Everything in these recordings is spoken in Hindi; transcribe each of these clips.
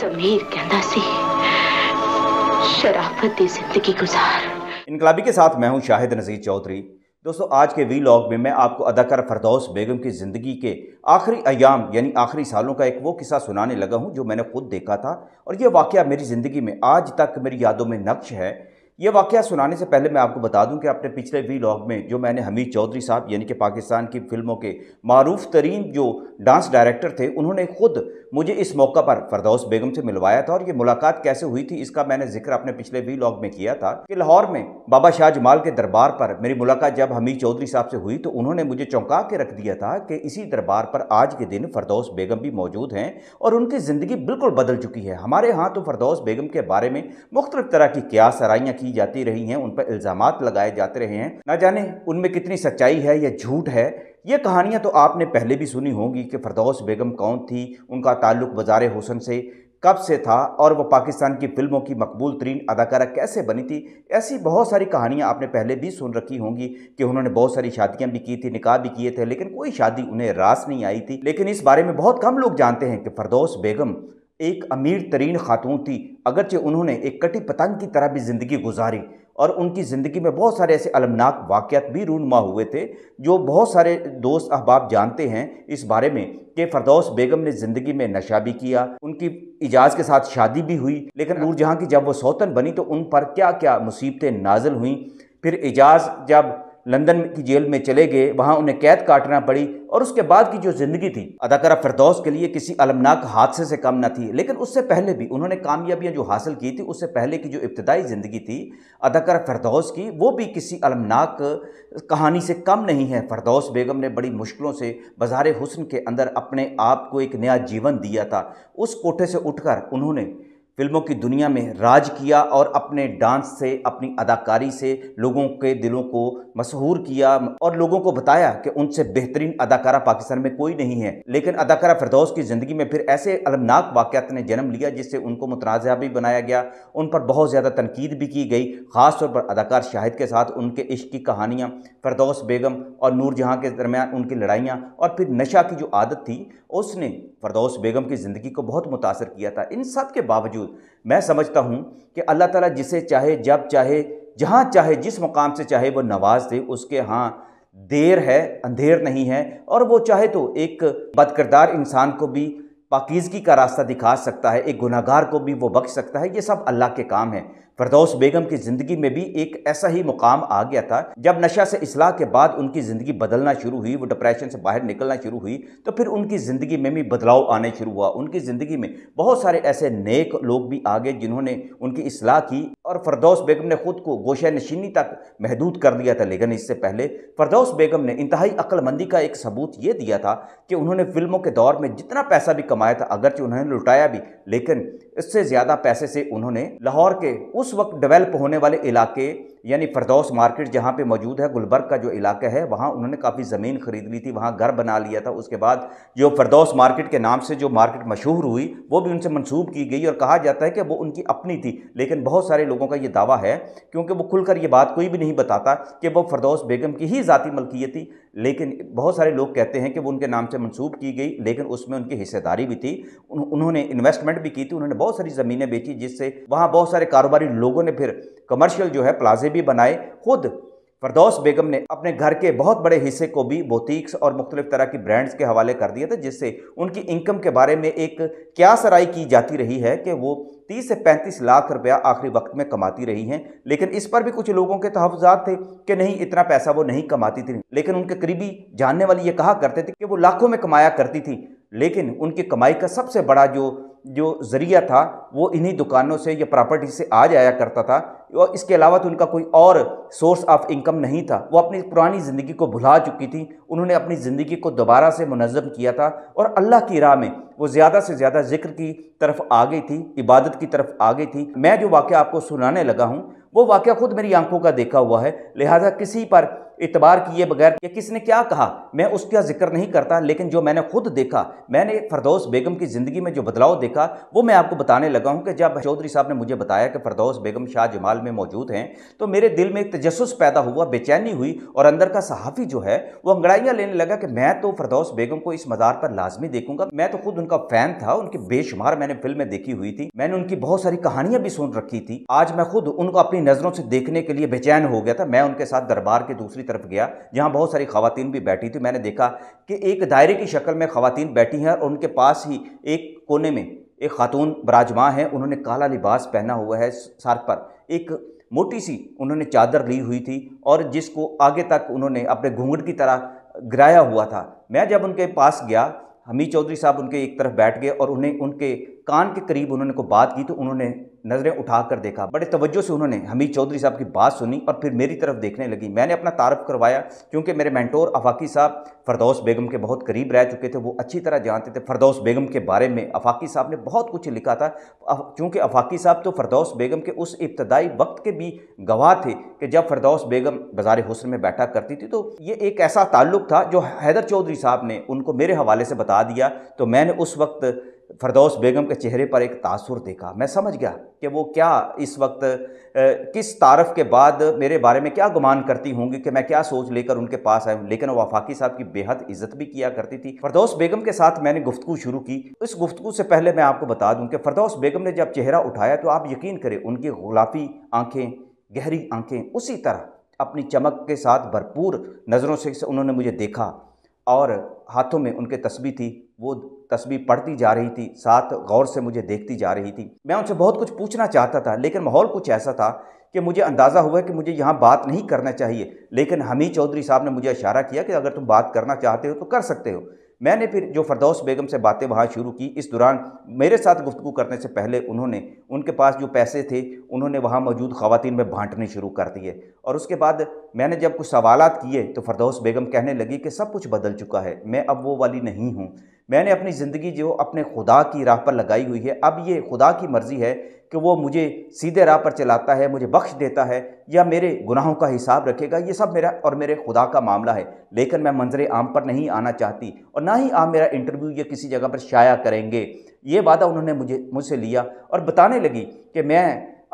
समीर कहना सी शराफत जिंदगी गुजार इनकलाबी के साथ मैं हूं शाहिद नज़ीर चौधरी दोस्तों आज के वी लॉग में मैं आपको अदाकार फरदौस बेगम की ज़िंदगी के आखिरी अयाम यानी आखिरी सालों का एक वो किस्सा सुनाने लगा हूं जो मैंने खुद देखा था और ये वाक़ मेरी ज़िंदगी में आज तक मेरी यादों में नक्श है ये वाक़ सुनाने से पहले मैं आपको बता दूं कि अपने पिछले वी लॉग में जो मैंने हमीद चौधरी साहब यानी कि पाकिस्तान की फिल्मों के मरूफ तरीन जो डांस डायरेक्टर थे उन्होंने खुद मुझे इस मौका पर फरदौस बेगम से मिलवाया था और ये मुलाकात कैसे हुई थी इसका मैंने जिक्र अपने पिछले वी लॉग में किया था कि लाहौर में बाबा शाह जमाल के दरबार पर मेरी मुलाकात जब हमीद चौधरी साहब से हुई तो उन्होंने मुझे चौंका के रख दिया था कि इसी दरबार पर आज के दिन फरदौस बेगम भी मौजूद हैं और उनकी ज़िंदगी बिल्कुल बदल चुकी है हमारे यहाँ तो फरदौस बेगम के बारे में मुख्तलिफ तरह की क्या सराइयाँ की की जाती रही हैं उन पर इल्ज़ाम लगाए जाते रहे हैं ना जाने उनमें कितनी सच्चाई है या झूठ है ये कहानियाँ तो आपने पहले भी सुनी होंगी कि फ़रदौस बेगम कौन थी उनका ताल्लुक़ बाजार हुसन से कब से था और वो पाकिस्तान की फिल्मों की मकबूल तरीन अदाकारा कैसे बनी थी ऐसी बहुत सारी कहानियाँ आपने पहले भी सुन रखी होंगी कि उन्होंने बहुत सारी शादियाँ भी की थी निकाह भी किए थे लेकिन कोई शादी उन्हें रास नहीं आई थी लेकिन इस बारे में बहुत कम लोग जानते हैं कि फ़रदौस बेगम एक अमीर तरीन खातून थी अगरचे उन्होंने एक कटी पतंग की तरह भी ज़िंदगी गुजारी और उनकी ज़िंदगी में बहुत सारे ऐसे अलमनाक वाक़ भी रूनमा हुए थे जो बहुत सारे दोस्त अहबाब जानते हैं इस बारे में कि फ़रदौस बेगम ने ज़िंदगी में नशा भी किया उनकी इजाज़ के साथ शादी भी हुई लेकिन नूरजहाँ की जब वो सौतन बनी तो उन पर क्या क्या मुसीबतें नाजल हुई फिर एजाज जब लंदन की जेल में चले गए वहाँ उन्हें कैद काटना पड़ी और उसके बाद की जो ज़िंदगी थी अदाकारा फिरदौस के लिए किसी अलमनाक हादसे से कम न थी लेकिन उससे पहले भी उन्होंने कामयाबियाँ जो हासिल की थी उससे पहले की जो इब्तदाई ज़िंदगी थी अदाकारा फिरदौस की वो भी किसी अलमनाक कहानी से कम नहीं है फरदौस बेगम ने बड़ी मुश्किलों से बाजार हुसन के अंदर अपने आप को एक नया जीवन दिया था उस कोठे से उठकर उन्होंने फिल्मों की दुनिया में राज किया और अपने डांस से अपनी अदाकारी से लोगों के दिलों को मशहूर किया और लोगों को बताया कि उनसे बेहतरीन अदाकारा पाकिस्तान में कोई नहीं है लेकिन अदाकारा फिरदौस की ज़िंदगी में फिर ऐसे अलमनाक वाक़ात ने जन्म लिया जिससे उनको मुतनाज़ भी बनाया गया उन पर बहुत ज़्यादा तनकीद भी की गई ख़ास तौर पर अदाकार शाहिद के साथ उनके इश्क की कहानियाँ फरदौस बेगम और नूर जहाँ के दरमियान उनकी लड़ाइयाँ और फिर नशा की जो आदत थी उसने फरदौस बेगम की ज़िंदगी को बहुत मुतासर किया था इन सब के बावजूद मैं समझता हूँ कि अल्लाह ताला जिसे चाहे जब चाहे जहाँ चाहे जिस मुकाम से चाहे वो नवाज दे उसके हाँ देर है अंधेर नहीं है और वो चाहे तो एक बदकरदार इंसान को भी पाकिजगी का रास्ता दिखा सकता है एक गुनागार को भी वो बख्श सकता है ये सब अल्लाह के काम है फरदौस बेगम की ज़िंदगी में भी एक ऐसा ही मुकाम आ गया था जब नशा से इसलाह के बाद उनकी ज़िंदगी बदलना शुरू हुई वो डिप्रेशन से बाहर निकलना शुरू हुई तो फिर उनकी ज़िंदगी में भी बदलाव आने शुरू हुआ उनकी ज़िंदगी में बहुत सारे ऐसे नेक लोग भी आ गए जिन्होंने उनकी इसलाह की और फरदौस बेगम ने खुद को गोशा नशीनी तक महदूद कर दिया था लेकिन इससे पहले फरदौस बेगम ने इंतहाई अक्लमंदी का एक सबूत ये दिया था कि उन्होंने फिल्मों के दौर में जितना पैसा भी कमाया था अगरचे उन्होंने लुटाया भी लेकिन इससे ज़्यादा पैसे से उन्होंने लाहौर के उस उस वक्त डेवलप होने वाले इलाके यानी फरदौस मार्केट जहाँ पे मौजूद है गुलबर्ग का जो इलाका है वहाँ उन्होंने काफ़ी ज़मीन ख़रीद ली थी वहाँ घर बना लिया था उसके बाद जो फरदौस मार्केट के नाम से जो मार्केट मशहूर हुई वो भी उनसे मंसूब की गई और कहा जाता है कि वो उनकी अपनी थी लेकिन बहुत सारे लोगों का ये दावा है क्योंकि वो खुलकर ये बात कोई भी नहीं बताता कि वो फरदौस बेगम की ही ज़ाती मलकियत थी लेकिन बहुत सारे लोग कहते हैं कि वो उनके नाम से मनसूब की गई लेकिन उसमें उनकी हिस्सेदारी भी थी उन्होंने इन्वेस्टमेंट भी की थी उन्होंने बहुत सारी ज़मीनें बेची जिससे वहाँ बहुत सारे कारोबारी लोगों ने फिर कमर्शियल जो है प्लाजे भी बनाए खुद फरदौस बेगम ने अपने घर के बहुत बड़े हिस्से को भी बोतीक्स और मुख्तलिफ तरह की ब्रांड्स के हवाले कर दिए थे जिससे उनकी इनकम के बारे में एक क्या सराई की जाती रही है कि वो 30 से 35 लाख रुपया आखिरी वक्त में कमाती रही हैं लेकिन इस पर भी कुछ लोगों के तहफात थे कि नहीं इतना पैसा वो नहीं कमाती थी लेकिन उनके करीबी जानने वाले ये कहा करते थे कि वो लाखों में कमाया करती थी लेकिन उनकी कमाई का सबसे बड़ा जो जो ज़रिया था वो इन्हीं दुकानों से या प्रॉपर्टी से आ जाया करता था और इसके अलावा तो उनका कोई और सोर्स ऑफ इनकम नहीं था वो अपनी पुरानी ज़िंदगी को भुला चुकी थी उन्होंने अपनी ज़िंदगी को दोबारा से मनजम किया था और अल्लाह की राह में वो ज़्यादा से ज़्यादा जिक्र की तरफ आ गई थी इबादत की तरफ आ गई थी मैं जो वाक़ आपको सुनाने लगा हूँ वो वाक़ खुद मेरी आंखों का देखा हुआ है लिहाजा किसी पर इतबार किए बगैर कि किसने क्या कहा मैं उसका जिक्र नहीं करता लेकिन जो मैंने खुद देखा मैंने फरदौस बेगम की ज़िंदगी में जो बदलाव देखा वो मैं आपको बताने लगा हूँ कि जब चौधरी साहब ने मुझे बताया कि फरदौस बेगम शाह जमाल में मौजूद हैं तो मेरे दिल में एक तजस पैदा हुआ बेचैनी हुई और अंदर का सहाफ़ी जो है वो अंगड़ाइयाँ लेने लगा कि मैं तो फरदौस बेगम को इस मज़ार पर लाजमी देखूंगा मैं तो खुद उनका फ़ैन था उनकी बेशुमार मैंने फिल्में देखी हुई थी मैंने उनकी बहुत सारी कहानियाँ भी सुन रखी थी आज मैं खुद उनको अपनी अपनी नज़रों से देखने के लिए बेचैन हो गया था मैं उनके साथ दरबार के दूसरी तरफ गया जहाँ बहुत सारी खातन भी बैठी थी मैंने देखा कि एक दायरे की शक्ल में खातन बैठी हैं और उनके पास ही एक कोने में एक खातून बराजमा है उन्होंने काला लिबास पहना हुआ है सर पर एक मोटी सी उन्होंने चादर ली हुई थी और जिसको आगे तक उन्होंने अपने घूंघट की तरह गिराया हुआ था मैं जब उनके पास गया हमीद चौधरी साहब उनके एक तरफ बैठ गए और उन्हें उनके कान के करीब उन्होंने को बात की तो उन्होंने नज़रें उठाकर देखा बड़े तवज्जो से उन्होंने हमीद चौधरी साहब की बात सुनी और फिर मेरी तरफ देखने लगी मैंने अपना तारफ़ करवाया क्योंकि मेरे मैंटोर अफाकी साहब फ़रदौस बेगम के बहुत करीब रह चुके थे वो अच्छी तरह जानते थे फ़रदौस बेगम के बारे में अफाकी साहब ने बहुत कुछ लिखा था क्योंकि अफाकी साहब तो फ़रदौस बेगम के उस इब्तदाई वक्त के भी गवाह थे कि जब फ़रदौस बेगम बाजार हुसन में बैठा करती थी तो ये एक ऐसा ताल्लुक़ था जो हैदर चौधरी साहब ने उनको मेरे हवाले से बता दिया तो मैंने उस वक्त फरदौस बेगम के चेहरे पर एक तासुर देखा मैं समझ गया कि वो क्या इस वक्त किस तारफ़ के बाद मेरे बारे में क्या गुमान करती होंगी कि मैं क्या सोच लेकर उनके पास आया हूँ लेकिन वफाकी साहब की बेहद इज्जत भी किया करती थी फरदौस बेगम के साथ मैंने गुफ्तु शुरू की इस गुफ्तु से पहले मैं आपको बता दूँ कि फरदौस बेगम ने जब चेहरा उठाया तो आप यकीन करें उनकी गुलाफी आँखें गहरी आँखें उसी तरह अपनी चमक के साथ भरपूर नज़रों से उन्होंने मुझे देखा और हाथों में उनके तस्बी थी वो तस्बी पढ़ती जा रही थी साथ गौर से मुझे देखती जा रही थी मैं उनसे बहुत कुछ पूछना चाहता था लेकिन माहौल कुछ ऐसा था कि मुझे अंदाज़ा हुआ कि मुझे यहाँ बात नहीं करना चाहिए लेकिन हमी चौधरी साहब ने मुझे इशारा किया कि अगर तुम बात करना चाहते हो तो कर सकते हो मैंने फिर जो फरदौस बेगम से बातें वहाँ शुरू की इस दौरान मेरे साथ गुफ्तु करने से पहले उन्होंने उनके पास जो पैसे थे उन्होंने वहाँ मौजूद खातन में बांटने शुरू कर दिए और उसके बाद मैंने जब कुछ सवाल किए तो फरदौस बेगम कहने लगी कि सब कुछ बदल चुका है मैं अब वो वाली नहीं हूँ मैंने अपनी ज़िंदगी जो अपने खुदा की राह पर लगाई हुई है अब ये खुदा की मर्ज़ी है कि वो मुझे सीधे राह पर चलाता है मुझे बख्श देता है या मेरे गुनाहों का हिसाब रखेगा ये सब मेरा और मेरे खुदा का मामला है लेकिन मैं मंजर आम पर नहीं आना चाहती और ना ही आप मेरा इंटरव्यू या किसी जगह पर शाया करेंगे ये वादा उन्होंने मुझे मुझसे लिया और बताने लगी कि मैं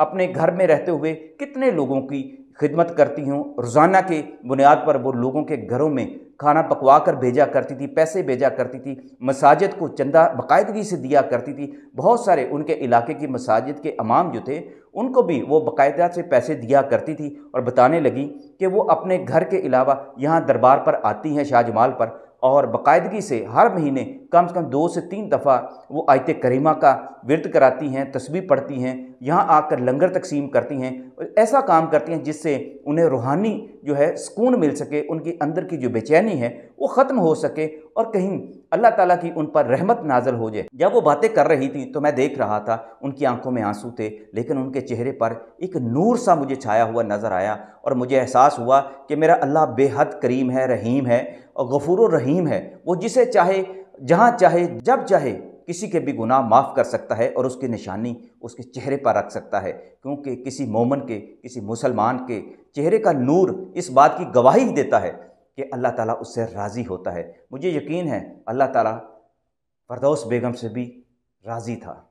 अपने घर में रहते हुए कितने लोगों की खिदमत करती हूँ रोज़ाना के बुनियाद पर वो लोगों के घरों में खाना पकवा कर भेजा करती थी पैसे भेजा करती थी मसाजिद को चंदा बाकायदगी से दिया करती थी बहुत सारे उनके इलाके की मसाजिद के अमाम जो थे उनको भी वो बाकायदा से पैसे दिया करती थी और बताने लगी कि वो अपने घर के अलावा यहाँ दरबार पर आती हैं शाहजमाल पर और बाकायदगी से हर महीने कम से कम दो से तीन दफ़ा वो आयत करीमा का विरत कराती हैं तस्वीर पढ़ती हैं यहाँ आकर लंगर तकसीम करती हैं और ऐसा काम करती हैं जिससे उन्हें रूहानी जो है सुकून मिल सके उनके अंदर की जो बेचैनी है वो ख़त्म हो सके और कहीं अल्लाह ताला की उन पर रहमत नाजल हो जाए जब वो बातें कर रही थी तो मैं देख रहा था उनकी आंखों में आंसू थे लेकिन उनके चेहरे पर एक नूर सा मुझे छाया हुआ नज़र आया और मुझे एहसास हुआ कि मेरा अल्लाह बेहद करीम है रहीम है और गफूर रहीम है वो जिसे चाहे जहाँ चाहे जब चाहे किसी के भी गुनाह माफ़ कर सकता है और उसकी निशानी उसके चेहरे पर रख सकता है क्योंकि किसी मोमन के किसी मुसलमान के चेहरे का नूर इस बात की गवाही देता है कि अल्लाह ताला उससे राज़ी होता है मुझे यकीन है अल्लाह ताला फरदौस बेगम से भी राज़ी था